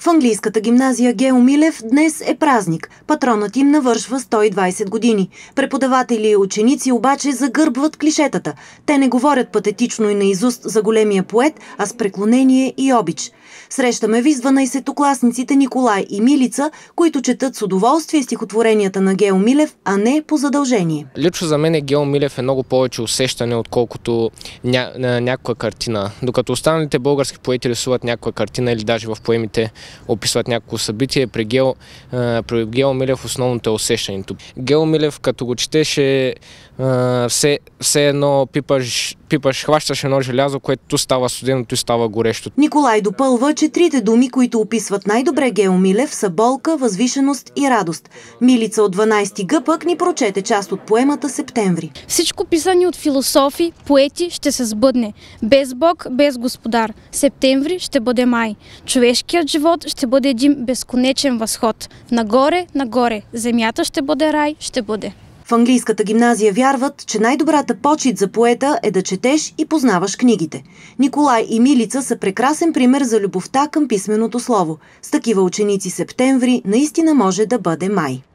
В английската гимназия Гео Милев днес е празник. Патронът им навършва 120 години. Преподаватели и ученици обаче загърбват клишетата. Те не говорят патетично и наизуст за големия поет, а с преклонение и обич. Срещаме ви с 12-класниците Николай и Милица, които четат с удоволствие стихотворенията на Гео Милев, а не по задължение. Лично за мен е Гео Милев е много повече усещане, отколкото ня... някаква картина. Докато останалите български поети рисуват някаква картина или даже в поемите описват някакво събитие. При Гел, при Гео Милев основното е усещането. Гео Милев, като го четеше, все, все едно пипаш пипаш, хващаш едно желязо, което става студеното и става горещо. Николай допълва, че трите думи, които описват най-добре Гео Милев са болка, възвишеност и радост. Милица от 12 ти пък ни прочете част от поемата Септември. Всичко писани от философи, поети ще се сбъдне. Без Бог, без Господар. Септември ще бъде май. Човешкият живот ще бъде един безконечен възход. Нагоре, нагоре. Земята ще бъде рай, ще бъде. В английската гимназия вярват, че най-добрата почет за поета е да четеш и познаваш книгите. Николай и Милица са прекрасен пример за любовта към писменото слово. С такива ученици септември наистина може да бъде май.